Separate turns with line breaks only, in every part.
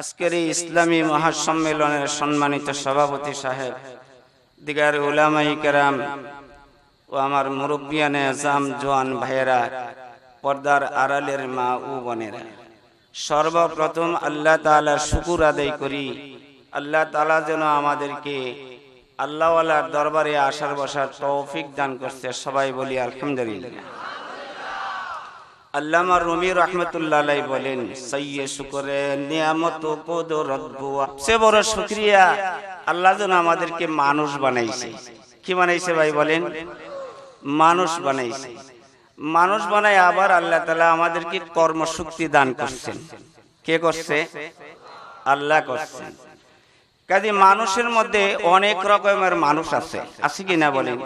আজকের এই ইসলামী মহাসম্মেলনের সম্মানিত সভাপতি সাহেব দিগার উলামাই কেরাম ও আমার মুরব্বিয়ানে আজাম জোয়ান ভাইয়েরা পর্দার আড়ালের মা ও বোনেরা সর্বপ্রথম আল্লাহ তালার শুকুর আদায় করি আল্লাহ তালা যেন আমাদেরকে আল্লাহওয়ালার দরবারে আসার বসার তৌফিক দান করছে সবাই বলি আলহামদুলিল্লাহ আল্লামা রুমি রহমতুল্লাহ বলেন সৈয়ে শুকরে নিয়ামত সে বড় শুক্রিয়া আল্লাহ যেন আমাদেরকে মানুষ বানাইছে কি বানাইছে ভাই বলেন মানুষ বানাইছে মানুষ বানায় আবার আল্লাহ তালা আমাদেরকে কর্মশক্তি দান করছেন কে করছে আল্লাহ করছেন কাজে মানুষের মধ্যে অনেক রকমের মানুষ আছে আছে কিনা বলেন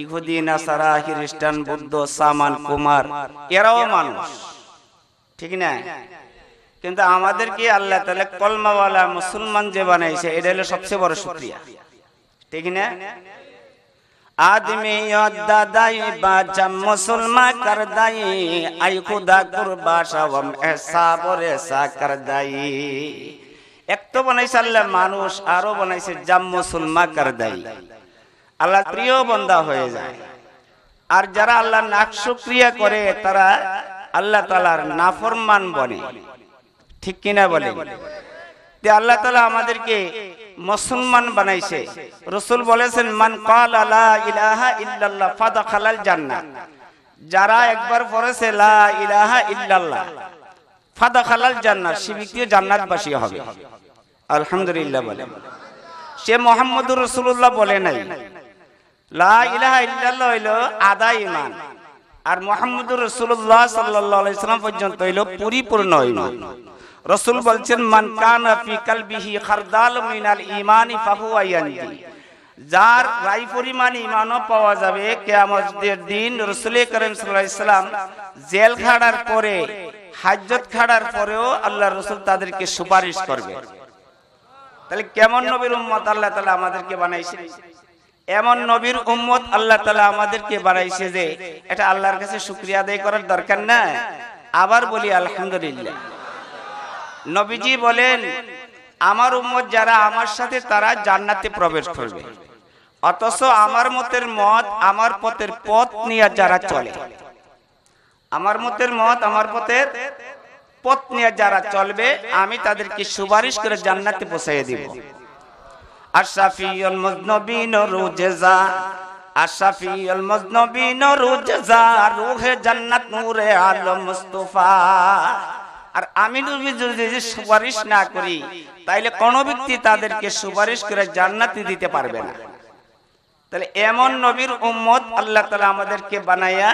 ইহুদি নাসারা খ্রিস্টান বুদ্ধ সামান কুমার এরাও মানুষ ঠিক না কিন্তু আমাদের কি আল্লাহ তাহলে কলমাওয়ালা মুসলমান যে বানাইছে এটা হলো সবচেয়ে বড় সুক্রিয়া ঠিক না आदमी दादाई बाजा মুসলমান कर দাই आई खुदा कुर्बा शवम ऐसा और সা कर দাই एक तो बनाई सल्ला मानुष आरो बनाई से जम मुसलमा আল্লাহ প্রিয় বন্দা হয়ে যায় আর যারা আল্লাহ নাক সুক্রিয়া করে তারা আল্লাহ তালার নাফরমান বনে ঠিক কিনা বলে আল্লাহ তালা আমাদেরকে মুসলমান বানাইছে রসুল বলেছেন মান কাল আলা ইলাহা ইল্লাল্লাহ ফাদা খালাল জান্নাত যারা একবার পড়েছে লা ইলাহা ইল্লাল্লাহ ফাদা খালাল জান্নাত সে ব্যক্তিও জান্নাতবাসী হবে আলহামদুলিল্লাহ বলে সে মোহাম্মদুর রসুল্লাহ বলে নাই লা ইলাহা হইল আদা আর মোহাম্মদুর পর্যন্ত হইল পরিপূর্ণ রসুল বলছেন খারদাল যার পরিমাণ ইমানও পাওয়া যাবে রসুল ইসলাম জেল খাড়ার পরে খাড়ার পরেও আল্লাহ রসুল তাদেরকে সুপারিশ করবে তাহলে কেমন নবীর আল্লাহ তালা আমাদেরকে বানাইছে এমন নবীর উম্মত আল্লাহ তালা আমাদেরকে বাড়াইছে যে এটা আল্লাহর কাছে শুক্রিয়া আদায় করার দরকার না আবার বলি আলহামদুলিল্লাহ নবীজি বলেন আমার উম্মত যারা আমার সাথে তারা জান্নাতে প্রবেশ করবে অথচ আমার মতের মত আমার পথের পথ নিয়ে যারা চলে আমার মতের মত আমার পথের পথ নিয়ে যারা চলবে আমি তাদেরকে সুপারিশ করে জান্নাতে পৌঁছাইয়া দিব আশাফিউল মুজনবিন রুজেজা আশাফিউল মুজনবিন রুজেজা রুহে জান্নাত নূরে আলম মুস্তাফা আর আমি যদি সুপারিশ না করি তাইলে কোন ব্যক্তি তাদেরকে সুপারিশ করে জান্নাতি দিতে পারবে না তাহলে এমন নবীর উম্মত আল্লাহ তালা আমাদেরকে বানাইয়া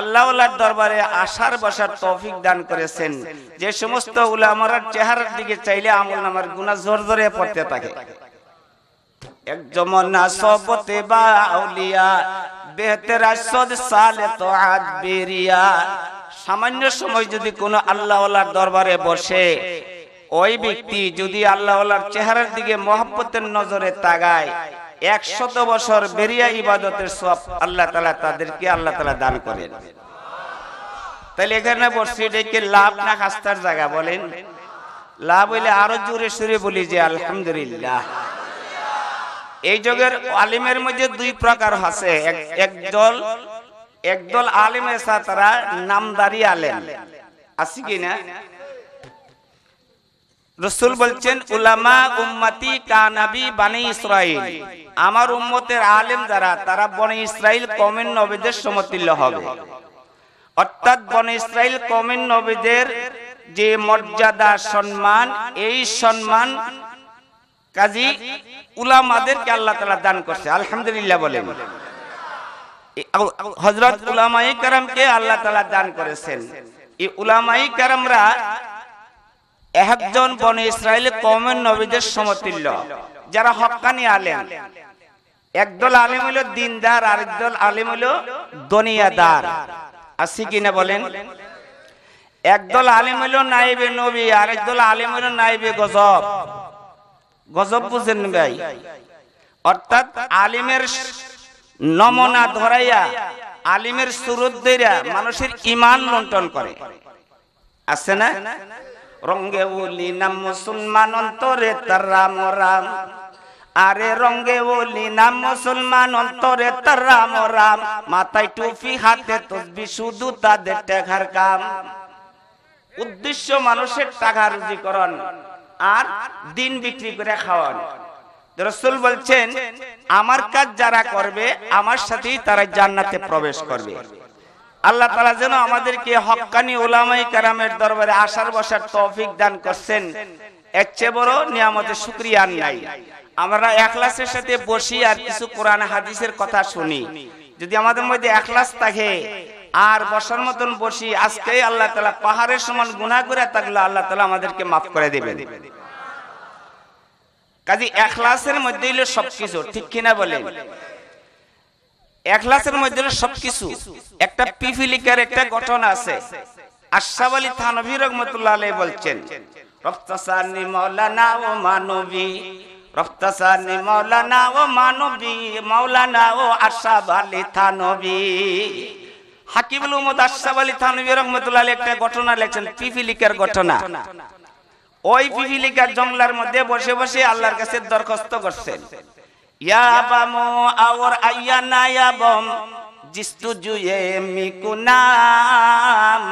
আল্লাহ দরবারে আসার বসার তৌফিক দান করেছেন যে সমস্ত উলামার চেহারার দিকে চাইলে আমল আমার গুণা জোর জোরে পড়তে থাকে এক জমনা সপতে বা আউলিয়া বেহতেরা সদ সালে তো আজ বেরিয়া সামান্য সময় যদি কোনো আল্লাহওয়ালার দরবারে বসে ওই ব্যক্তি যদি আল্লাহওয়ালার চেহারার দিকে মহাব্বতের নজরে এক একশত বছর বেরিয়া ইবাদতের সব আল্লাহ তালা তাদেরকে আল্লাহ তালা দান করেন তাহলে এখানে বসছি এটা কি লাভ না খাস্তার জায়গা বলেন লাভ হইলে আরো জোরে সুরে বলি যে আলহামদুলিল্লাহ এই যুগের আলিমের মধ্যে দুই প্রকার আছে একদল একদল আলিম এসা তারা নামদারি আলেম আসি কিনা রসুল বলছেন উলামা উম্মতি কানাবি বানি ইসরাইল আমার উম্মতের আলেম যারা তারা বনে ইসরাইল কমেন নবীদের সমতুল্য হবে অর্থাৎ বনে ইসরাইল কমেন নবীদের যে মর্যাদা সম্মান এই সম্মান কাজী উলামাদেরকে আল্লাহ তালা দান করছে আলহামদুলিল্লাহ বলেন হজরত উলামাই কারামকে আল্লাহ তালা দান করেছেন এই উলামাই কারামরা একজন বন ইসরায়েল কমের নবীদের সমতুল্য যারা হকানি আলেম একদল আলেম হলো দিনদার আরেকদল আলেম হলো দনিয়াদার আসি কিনা বলেন একদল আলেম হলো নাইবে নবী আরেকদল আলেম হলো নাইবে গজব গজব বুঝেন ভাই অর্থাৎ আলিমের নমনা ধরাইয়া আলিমের সুরত দইরা মানুষের ইমান লুণ্ঠন করে আছে না রঙ্গে ওলি নাম মুসলমান অন্তরে তার রাম রাম আরে রঙ্গে ওলি নাম মুসলমান অন্তরে তার রাম রাম মাথায় টুপি হাতে তসবি শুধু তাদের টেঘার কাম উদ্দেশ্য মানুষের টাকা রুজিকরণ আর দিন বিক্রি করে খাওয়ান রসুল বলছেন আমার কাজ যারা করবে আমার সাথেই তারা জান্নাতে প্রবেশ করবে আল্লাহ তালা যেন আমাদেরকে হকানি ওলামাই কারামের দরবারে আসার বসার তৌফিক দান করছেন এর চেয়ে বড় নিয়ামতের শুক্রিয়ার নাই আমরা একলাসের সাথে বসি আর কিছু কোরআন হাদিসের কথা শুনি যদি আমাদের মধ্যে একলাস থাকে আর বসার মতন বসি আজকে আল্লাহ তালা পাহাড়ের সমান গুণা করে থাকলে আল্লাহ তালা আমাদেরকে মাফ করে দেবেন কাজী এখলাসের মধ্যে হইল সবকিছু ঠিক কিনা বলে এখলাসের মধ্যে সবকিছু একটা পিফিলিকার একটা ঘটনা আছে আশাফ আলী থানভী রহমতুল্লাহ আলাই বলছেন রফতাসানি মৌলানা ও মানবী রফতাসানি মৌলানা ও মানবী মৌলানা ও আশাফ আলী থানবী হাকিবুল উমদ আশাব আলী থানবী রহমতুল্লাহ একটা ঘটনা লেখছেন পিপিলিকার ঘটনা ওই পিপিলিকার জঙ্গলার মধ্যে বসে বসে আল্লাহর কাছে দরখাস্ত করছেন ইয়া বামো আওর আইয়া নায়াবম জিস্তু জুয়ে মিকুনাম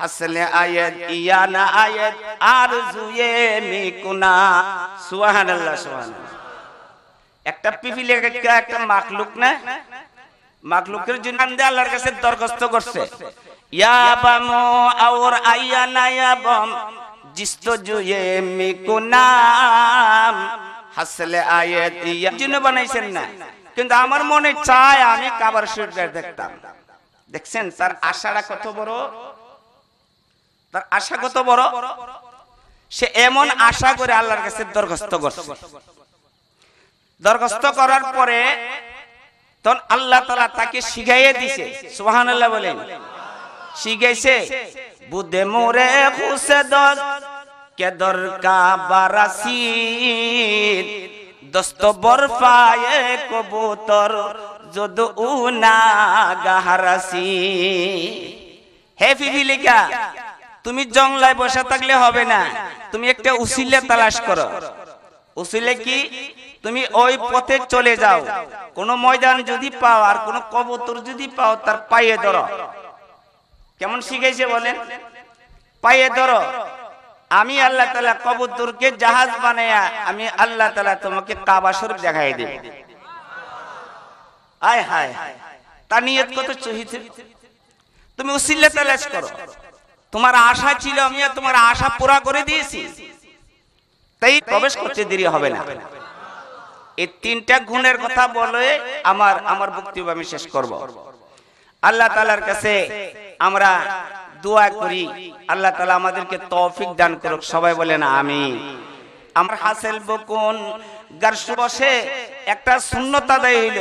হাসলে আয়াত ইয়া না আয়াত আর জুয়ে মিকুনা সুবহানাল্লাহ সুবহানাল্লাহ একটা পিপিলিকা একটা মাখলুক না মাকলুকের জন্য আল্লাহর কাছে দরখাস্ত করছে আওর জিস্ত জুয়ে হাসলে আয়াত ইয়া বানাইছেন না কিন্তু আমার মনে চায় আমি কাবার দেখতাম দেখছেন তার আশাটা কত বড় তার আশা কত বড় সে এমন আশা করে আল্লাহর কাছে দরখাস্ত করছে দরখাস্ত করার পরে তখন আল্লাহ তালা তাকে শিখাইয়ে দিছে সোহান আল্লাহ বলেন শিখাইছে বুদে মোরে খুশে দশ কেদর বারাসি দস্ত বরফায় কবুতর যদু উনা গাহারাসি হে ফিফিলিকা তুমি জংলায় বসে থাকলে হবে না তুমি একটা উসিলে তালাশ করো উসিলে কি তুমি ওই পথে চলে যাও কোন ময়দান যদি পাও আর কোন কবুতর যদি পাও তার পায়ে ধর কেমন শিখেছে বলেন পায়ে ধর আমি আল্লাহ তালা কবুতর কে জাহাজ বানাইয়া আমি আল্লাহ তালা তোমাকে কাবা স্বরূপ দেখাই দেব আয় হায় তা নিয়ে কত চহিছে তুমি উসিল্লা তালাশ করো তোমার আশা ছিল আমি তোমার আশা পুরা করে দিয়েছি তাই প্রবেশ করতে দেরি হবে না এই তিনটা গুণের কথা বলে আমার আমার বক্তব্য আমি শেষ করব আল্লাহ তালার কাছে আমরা দোয়া করি আল্লাহ তালা আমাদেরকে তৌফিক দান করুক সবাই বলেন আমি আমার হাসেল বকুন গার্সু বসে একটা শূন্যতা আদায় হইল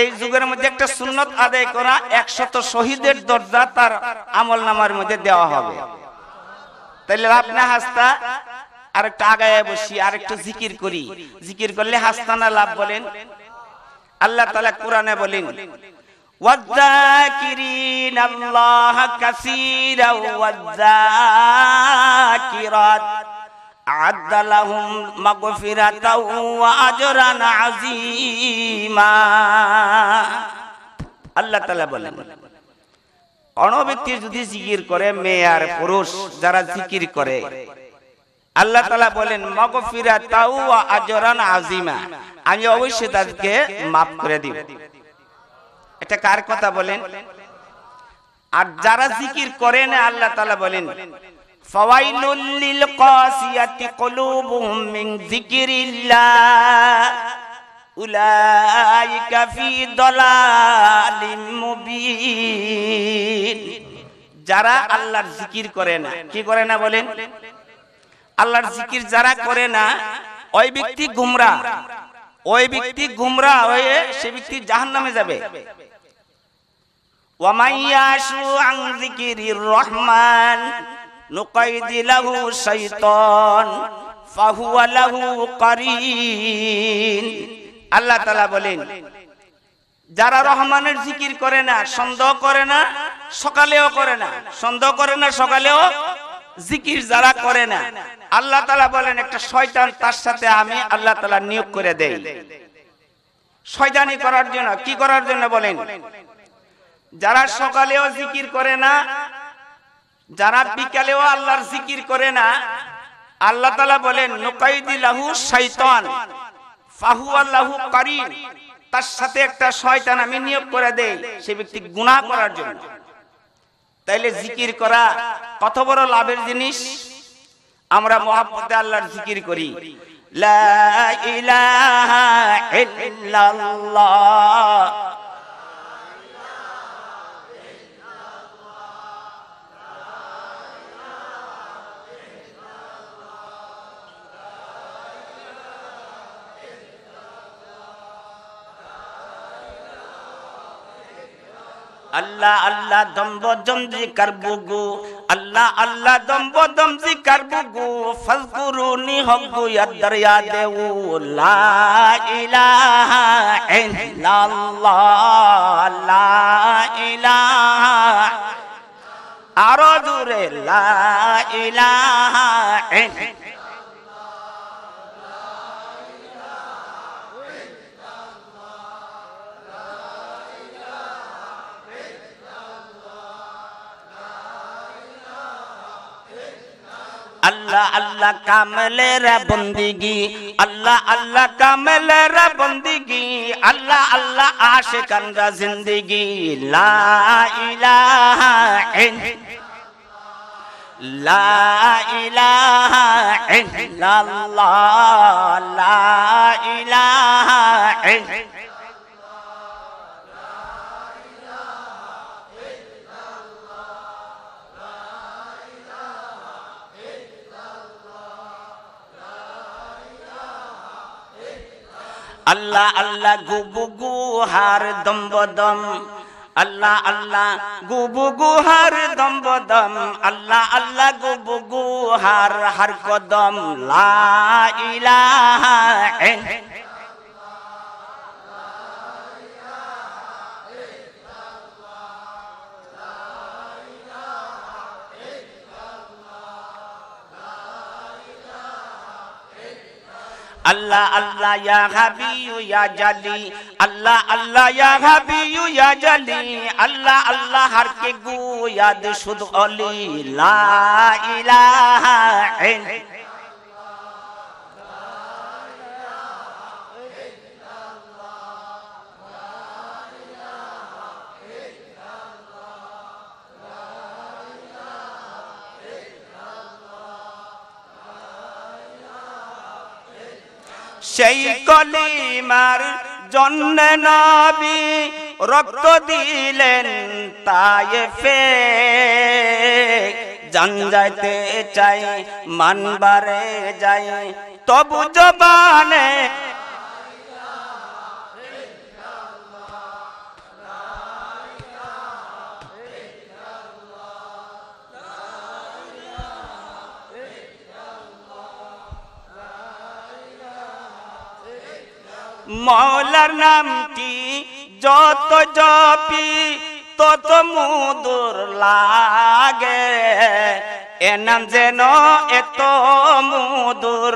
এই যুগের মধ্যে একটা শূন্যত আদায় করা একশত শহীদের দরজা তার আমল নামার মধ্যে দেওয়া হবে তাহলে আপনি হাসতা আরেকটা আগায় বসি আরেকটা জিকির করি জিকির করলে হাস্তানা লাভ বলেন আল্লাহ তালা কোরআনে বলেন والذاكرين আল্লাহ তালা বলেন অনব্যক্তি যদি জিকির করে মেয়ে আর পুরুষ যারা জিকির করে আল্লাহ তালা বলেন মগফিরা তাউ আজরান আজিমা আমি অবশ্যই তাদেরকে মাফ করে দিব এটা কার কথা বলেন আর যারা জিকির না আল্লাহ তালা বলেন যারা আল্লাহর জিকির করে না কি করে না বলেন আল্লাহর জিকির যারা করে না ওই ব্যক্তি গুমরা ওই ব্যক্তি গুমরা হয়ে সে ব্যক্তি জাহান নামে যাবে রহমান আল্লাহ বলেন যারা রহমানের জিকির করে না সন্দেহ করে না সকালেও করে না সন্দেহ করে না সকালেও জিকির যারা করে না আল্লাহ তালা বলেন একটা শয়তান তার সাথে আমি আল্লাহ তালা নিয়োগ করে দেই শয়তানি করার জন্য কি করার জন্য বলেন যারা সকালেও জিকির করে না যারা বিকালেও আল্লাহর জিকির করে না আল্লাহ তালা বলেন নোকাইদি লাহু শৈতান ফাহু আল্লাহু কারি তার সাথে একটা শয়তান আমি নিয়োগ করে দেই সে ব্যক্তি গুণা করার জন্য তাইলে জিকির করা কত বড় লাভের জিনিস আমরা মহাপতে আল্লাহর জিকির করি লা ইলাহা ইল্লাল্লাহ আল্লাহ আল্লাহ দম্ব জমজি কারবুগু আল্লাহ আল্লাহ দম্ব দমজি কারবুগু ফজকুরুনি হব্বু ইয়াদরিয়া দেউ লা ইলাহা ইল্লাল্লাহ লা ইলাহা আরো দূরে লা ইলাহা اللہ اللہ کامل ربندگی بندگی اللہ اللہ کا ربندگی بندگی اللہ اللہ آش را زندگی لا الہ لائی لا الہ الہ لا لاہ আল্লাহ আল্লাহ গুবু গুহার দম্বদম আল্লাহ আল্লাহ গুবু গুহার দম্বদম আল্লাহ আল্লাহ গুবু গুহার হার কদম লা ইলাহা আল্লাহ আল্লাহ ইয়া হাবিউ ইয়া জালি আল্লাহ আল্লাহ ইয়া হাবিউ ইয়া জালি আল্লাহ আল্লাহ হার কে গু ইয়াদ শুধু অলি লা ইলাহা ইল্লা সেই কলিমার জন্য নাবি রক্ত দিলেন তাই ফে জান যাইতে চাই মানবারে যাই তবু জবানে মৌলার নামটি যত জপি তত মুদুর লাগে এনাম যেন এত মুদুর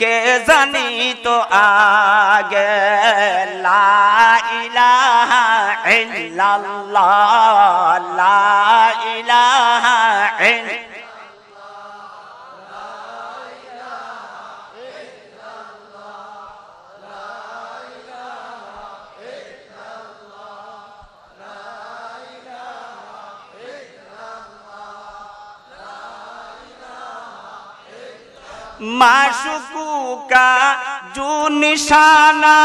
কে জানি তো আগে লা ইলাহা ইল্লাল্লাহ লা ইলাহা ইল্লাল্লাহ माशुकू का जो निशाना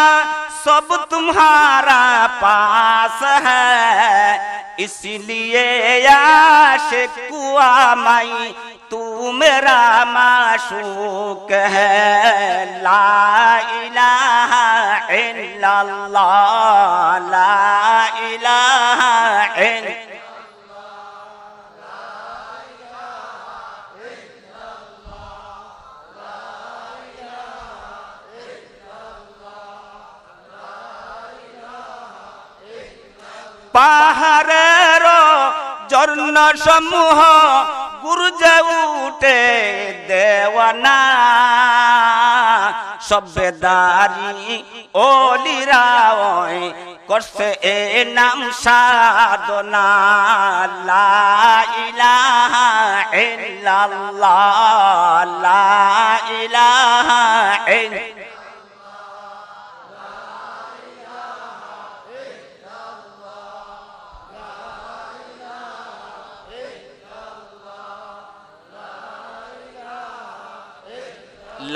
सब तुम्हारा पास है इसलिए आशिकुआ माई तू मेरा माशूक है ला इलाहा इल्लल्लाह ला इलाहा পাহাড়ের ঝর্ণ সমূহ গুরুজে উঠে দেওয়ানা সবেদারি রাওয় করছে এ নাম সাধনা লা ইলা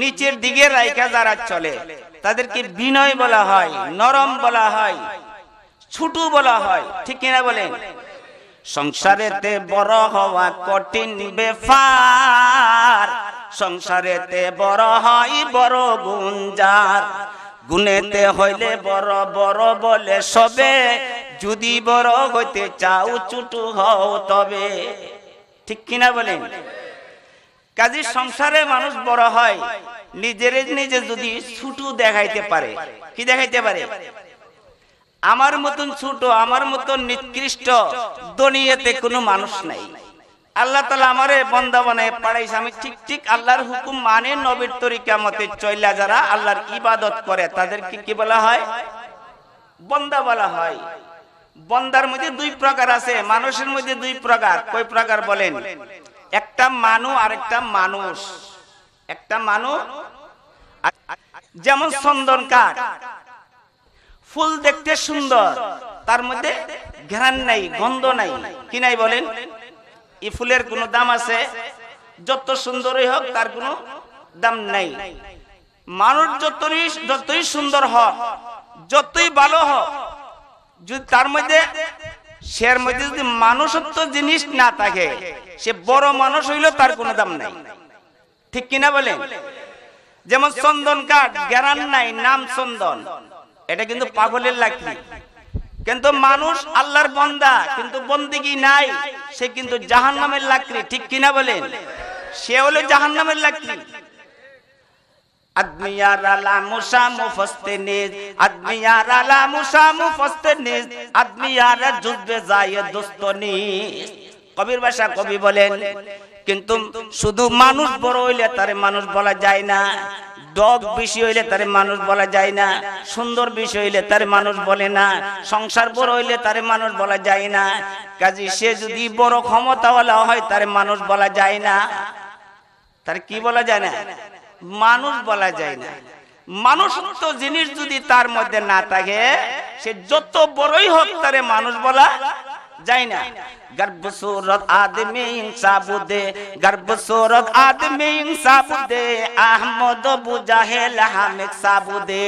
নিচের দিকে রাইকা যারা চলে তাদেরকে বিনয় বলা হয় নরম বলা হয় ছুটু বলা হয় ঠিক কিনা বলেন সংসারেতে বড় হওয়া কঠিন বেফার সংসারেতে বড় হয় বড় গুঞ্জার গুনেতে হইলে বড় বড় বলে সবে যদি বড় হইতে চাও ছুটু হও তবে ঠিক কিনা বলেন কাজী সংসারে মানুষ বড় হয় নিজের নিজে যদি ছুটু দেখাইতে পারে কি দেখাইতে পারে আমার মতন ছোট আমার মতন নিকৃষ্ট দুনিয়াতে কোনো মানুষ নাই আল্লাহ তালা আমারে বন্দা বানায় পাড়াইছে আমি ঠিক ঠিক আল্লাহর হুকুম মানে নবীর মানে তরিকা মতে চইলা যারা আল্লাহর ইবাদত করে তাদেরকে কি বলা হয় বন্দা বলা হয় বন্দার মধ্যে দুই প্রকার আছে মানুষের মধ্যে দুই প্রকার কয় প্রকার বলেন একটা মানু আর একটা মানুষ একটা মানু যেমন সুন্দর কাঠ ফুল দেখতে সুন্দর তার মধ্যে ঘ্রাণ নাই গন্ধ নাই কি নাই বলেন এই ফুলের কোনো দাম আছে যত সুন্দরই হোক তার কোনো দাম নাই মানুষ যতই যতই সুন্দর হোক যতই ভালো হোক যদি তার মধ্যে সের মধ্যে যদি মানুষত্ব জিনিস না থাকে সে বড় মানুষ হইলেও তার কোনো দাম নাই ঠিক কিনা বলেন যেমন চন্দন কাঠ গ্যারান নাই নাম চন্দন এটা কিন্তু পাগলের লাকড়ি কিন্তু মানুষ আল্লাহর বন্দা কিন্তু বন্দিগি নাই সে কিন্তু জাহান নামের লাকড়ি ঠিক কিনা বলেন সে হলো জাহান নামের লাকড়ি কবির ভাষা কবি বলেন কিন্তু শুধু মানুষ বড় হইলে তার মানুষ বলা যায় না ডগ বেশি হইলে তার মানুষ বলা যায় না সুন্দর বেশি হইলে তার মানুষ বলে না সংসার বড় হইলে তার মানুষ বলা যায় না কাজী সে যদি বড় ক্ষমতাওয়ালা হয় তার মানুষ বলা যায় না তার কি বলা যায় না মানুষ বলা যায় না মানুষ তো জিনিস যদি তার মধ্যে না থাকে সে যত বড়ই হোক তারে মানুষ বলা যায় না गर्भ सूरत आदमी इंसाब दे गर्भ सूरत आदमी इंसाब दे अहमद बुजाहेल हामिक साबु दे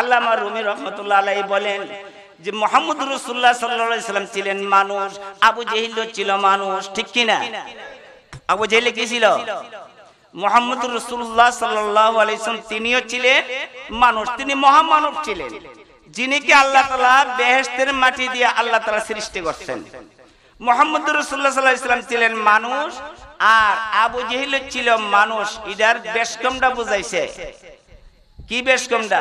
আল্লামা রুমি রহমতুল্লাহ আলাই বলেন যে মোহাম্মদ রসুল্লাহ সাল্লা সাল্লাম ছিলেন মানুষ আবু জেহিল ছিল মানুষ ঠিক কিনা আবু জেহিল কি ছিল মোহাম্মদ রসুল্লাহ সাল্লাহ আলিয়াম তিনিও ছিলেন মানুষ তিনি মহামানব ছিলেন যিনি কি আল্লাহ তালা বেহেস্তের মাটি দিয়ে আল্লাহ তালা সৃষ্টি করছেন মোহাম্মদ রসুল্লাহ সাল্লাহাম ছিলেন মানুষ আর আবু জেহিল ছিল মানুষ ইডার বেশকমটা বুঝাইছে কি বেশকমটা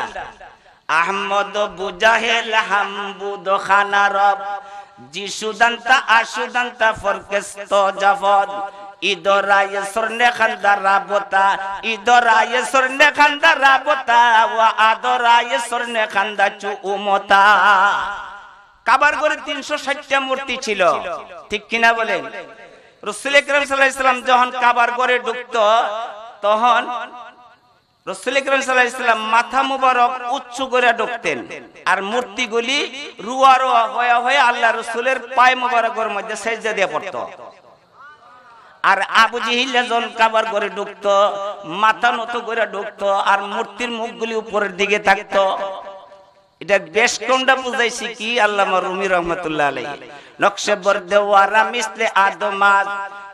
আহমদ বুজাহেল হামবুদ খানা রব জিসুদান্তা আশুদান্তা ফরকেস্ত জাফদ কাবার করে তিনশো ষাটটা কাবার মূর্তি ছিল ঠিক কিনা বলেন রসুল আকরাম যখন কাবার করে ডুবত তখন রাসূল আকরাম মাথা মুবারক উচ্চ করে ঢুকতেন আর মূর্তিগুলি রুয়া রুয়া হয়ে হয়ে আল্লাহ রাসূলের পায় মুবারকের মধ্যে সেজা দিয়ে পড়তো আর আবু জিহিল্লা জল কাবার করে ঢুকত মাথা নত করে ঢুকত আর মূর্তির মুখগুলি উপরের দিকে থাকতো এটা বেশ কোনটা বুঝাইছি কি আল্লাহ রুমি রহমতুল্লাহ আলাই নকশে বরদেওয়ারা মিসলে আদমাজ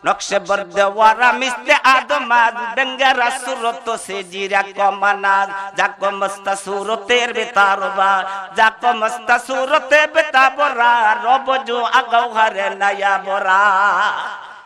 নকশে বরদেওয়ারা মিসলে আদমাজ বেঙ্গারা সুরত সে জিরা কমানাদ যা কমস্তা সুরতের বেতারবা যা কমস্তা সুরতে বেতাবরা রব জো আগৌ হরে নয়া বরা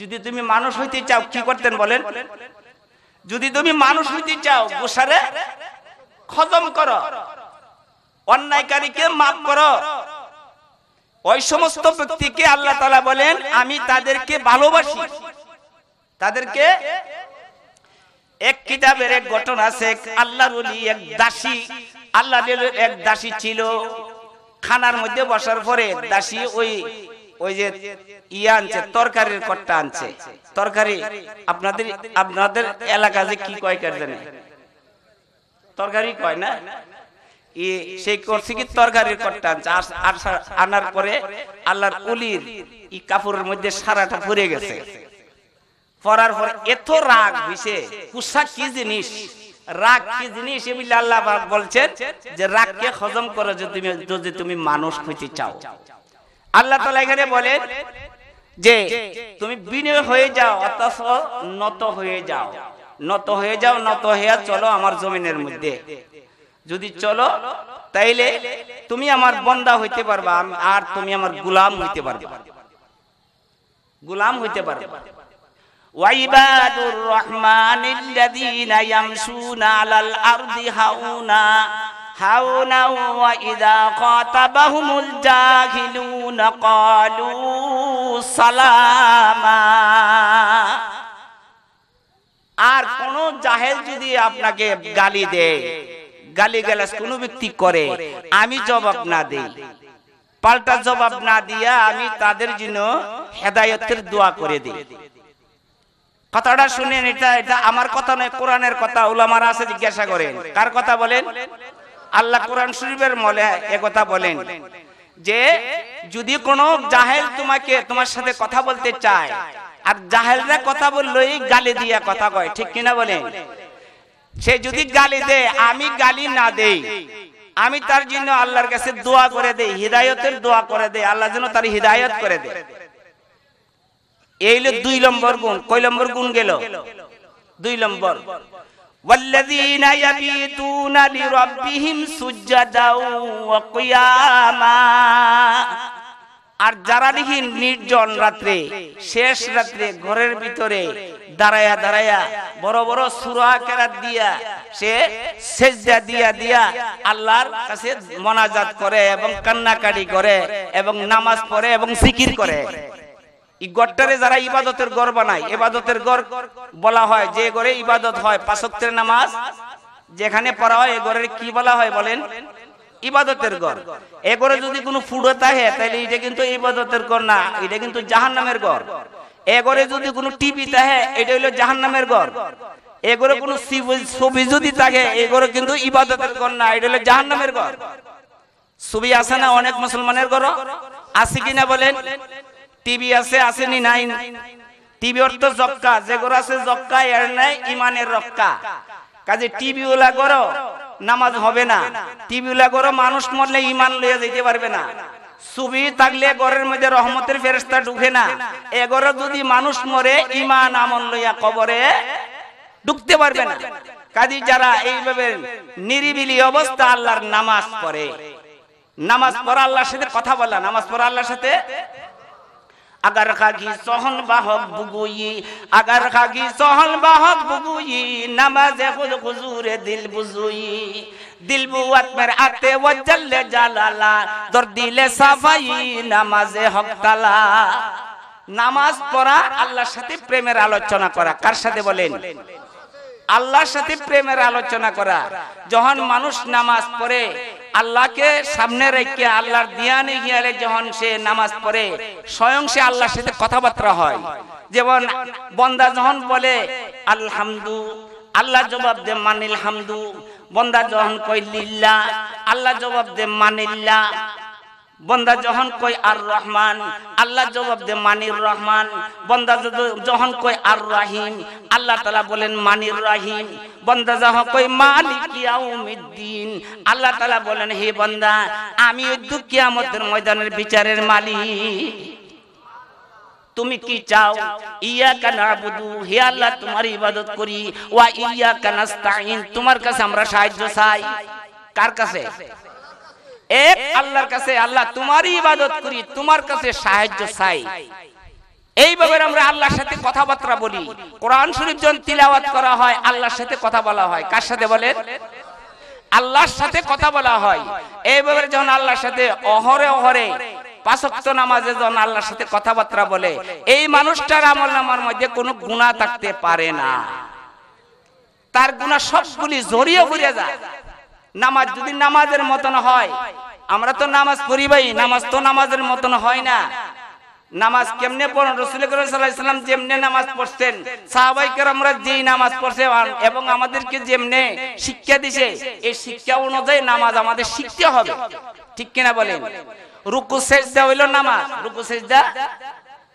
যদি তুমি মানুষ হইতে চাও কি করতেন বলেন যদি তুমি মানুষ হইতে চাও গোসারে খতম করো অন্যায়কারীকে মাফ করো ওই সমস্ত ব্যক্তিকে আল্লাহ বলেন আমি তাদেরকে ভালোবাসি তাদেরকে এক কিতাবের এক ঘটনা আছে আল্লাহর এক দাসী আল্লাহ এক দাসী ছিল খানার মধ্যে বসার পরে দাসী ওই ওই যে ইয়ে আনছে তরকারির কট্টা আনছে তরকারি আপনাদের আপনাদের এলাকা যে কি কয় কার জানে তরকারি কয় না সেই করছে কি তরকারির কট্টা আনছে আনার পরে আল্লাহর উলির ই কাপড়ের মধ্যে সারাটা ভরে গেছে পরার পরে এত রাগ হইছে কুসা কি জিনিস রাগ কি জিনিস এমনি আল্লাহ বলছেন যে রাগকে হজম করে যদি তুমি মানুষ হইতে চাও আল্লাহ তালা এখানে বলেন যে তুমি বিনয় হয়ে যাও অথচ নত হয়ে যাও নত হয়ে যাও নত হইয়া চলো আমার জমিনের মধ্যে যদি চলো তাইলে তুমি আমার বন্দা হইতে পারবা আর তুমি আমার গুলাম হইতে পারবা গুলাম হইতে পারবা ওয়াইবাদুর রহমানিল্লাযীনা ইয়ামশুনা আলাল আরদি হাউনা হাওনা ওয়া খাতাবাহুমুল জাহিলুনা ক্বালু সালামা আর কোন জাহেল যদি আপনাকে গালি দেয় গালি গালাস কোন ব্যক্তি করে আমি জবাব না দেই পাল্টা জবাব না দিয়া আমি তাদের জন্য হেদায়তের দোয়া করে দিই কথাটা শুনেন এটা এটা আমার কথা নয় কোরআনের কথা ওলামারা আছে জিজ্ঞাসা করেন কার কথা বলেন আল্লাহ কোরআন শরীফের মলে একথা বলেন যে যদি কোন জাহেল তোমাকে তোমার সাথে কথা বলতে চায় আর জাহেলরা কথা বললোই গালি দিয়া কথা কয় ঠিক কিনা বলেন সে যদি গালি দেয় আমি গালি না দেই আমি তার জন্য আল্লাহর কাছে দোয়া করে দেই হৃদায়তের দোয়া করে দেই আল্লাহ যেন তার হৃদায়ত করে দেয় এইলো দুই নম্বর গুণ কয় নম্বর গুণ গেল দুই নম্বর والذين يبيتون لربهم سجدا وقياما আর যারা লিখিন নির্জন রাত্রে শেষ রাত্রে ঘরের ভিতরে দাঁড়ায়া দাঁড়াইয়া বড় বড় সুরা কেরাত দিয়া সে সেজদা দিয়া দিয়া আল্লাহর কাছে মোনাজাত করে এবং কান্নাকাটি করে এবং নামাজ পড়ে এবং জিকির করে গড়টারে যারা ইবাদতের গড় বানায় ইবাদতের গড় বলা হয় যে গড়ে ইবাদত হয় পাঁচক্তের নামাজ যেখানে পড়া হয় এ গড়ের কি বলা হয় বলেন ইবাদতের গড় এ গড়ে যদি কোনো ফুড়ো থাকে তাহলে এটা কিন্তু ইবাদতের গড় না এটা কিন্তু জাহান নামের গড় এ গড়ে যদি কোনো টিভি থাকে এটা হলো জাহান নামের গড় এ গড়ে কোনো ছবি যদি থাকে এ গড়ে কিন্তু ইবাদতের গড় না এটা হলো জাহান নামের গড় ছবি আছে না অনেক মুসলমানের গড় আছে কিনা বলেন টিভি আছে আসেনি নাই টিভি অর্থ জক্কা যেগুলো আছে জক্কা এর নাই ইমানের রক্কা কাজে টিভি ওলা করো নামাজ হবে না টিভি ওলা করো মানুষ মরলে ইমান লইয়া যেতে পারবে না ছবি থাকলে ঘরের মধ্যে রহমতের ফেরস্তা ঢুকে না এগরো যদি মানুষ মরে ইমান আমন লইয়া কবরে ঢুকতে পারবে না কাজী যারা এইভাবে নিরিবিলি অবস্থা আল্লাহর নামাজ পড়ে নামাজ পড়া আল্লাহর সাথে কথা বলা নামাজ পড়া আল্লাহর সাথে আগার খাগি সহল বাহক বুগুই আগার খাগি সহল বাহক বুগুই নামাজে খুদ খুজুরে দিল বুজুই দিল বুয়াত মের আতে ওয়াজ্জালে জালালা দর দিলে সাফাই নামাজে হক তালা নামাজ পড়া আল্লাহর সাথে প্রেমের আলোচনা করা কার সাথে বলেন আল্লাহর সাথে প্রেমের আলোচনা করা যখন মানুষ নামাজ পড়ে আল্লাহকে সামনে রেখে আল্লাহর দিয়ানে গিয়ারে যখন সে নামাজ পড়ে স্বয়ং সে আল্লাহর সাথে কথাবার্তা হয় যেমন বন্দা যখন বলে আল্লাহামদু আল্লাহ জবাব দে মানিল হামদু বন্দা যখন কই লিল্লা আল্লাহ জবাব দে মানিল্লা বন্দা যখন কই আর রহমান আল্লাহ জবাব দে মানির রহমান বন্দা যখন কই আর রাহিম আল্লাহ তালা বলেন মানির রাহিম বন্দা যখন কই মালিক ইয়াউমিদ্দিন আল্লাহ তালা বলেন হে বন্দা আমি উদ্যু কিয়ামতের ময়দানের বিচারের মালিক তুমি কি চাও ইয়া কানাবুদু হে আল্লাহ তোমার ইবাদত করি ওয়া ইয়া কানাস্তাইন তোমার কাছে আমরা সাহায্য চাই কার কাছে এক আল্লাহর কাছে আল্লাহ তোমারই ইবাদত করি তোমার কাছে সাহায্য চাই এইভাবে আমরা আল্লাহর সাথে কথাবার্তা বলি কোরআন শরীফ যখন তিলাওয়াত করা হয় আল্লাহর সাথে কথা বলা হয় কার সাথে বলে আল্লাহর সাথে কথা বলা হয় এইভাবে যখন আল্লাহর সাথে অহরে অহরে পাঁচক্ত নামাজে যখন আল্লাহর সাথে কথাবার্তা বলে এই মানুষটার আমল নামার মধ্যে কোনো গুণা থাকতে পারে না তার গুণা সবগুলি জড়িয়ে পড়ে যায় নামাজ যদি নামাজের মতন হয় আমরা তো নামাজ পড়ি ভাই নামাজ তো নামাজের মতন হয় না নামাজ কেমনে পড়েন রসুল করিম যেমনে নামাজ পড়ছেন সাহাবাইকার আমরা যেই নামাজ পড়ছে এবং আমাদেরকে যেমনে শিক্ষা দিছে এই শিক্ষা অনুযায়ী নামাজ আমাদের শিখতে হবে ঠিক কিনা বলেন রুকু শেষদা হইল নামাজ রুকু শেষদা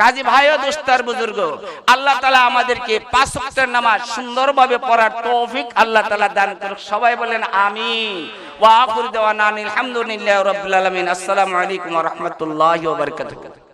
কাজী ভাই ও দোস্তার বুজুর্গ আল্লাহ তালা আমাদেরকে পাঁচ ওয়াক্তের নামাজ সুন্দরভাবে পড়ার তৌফিক আল্লাহ তালা দান করুক সবাই বলেন আমিন ওয়া আখির দাওয়ানা আলহামদুলিল্লাহি রাব্বিল আলামিন আসসালামু আলাইকুম ওয়া রাহমাতুল্লাহি ওয়া বারাকাতুহু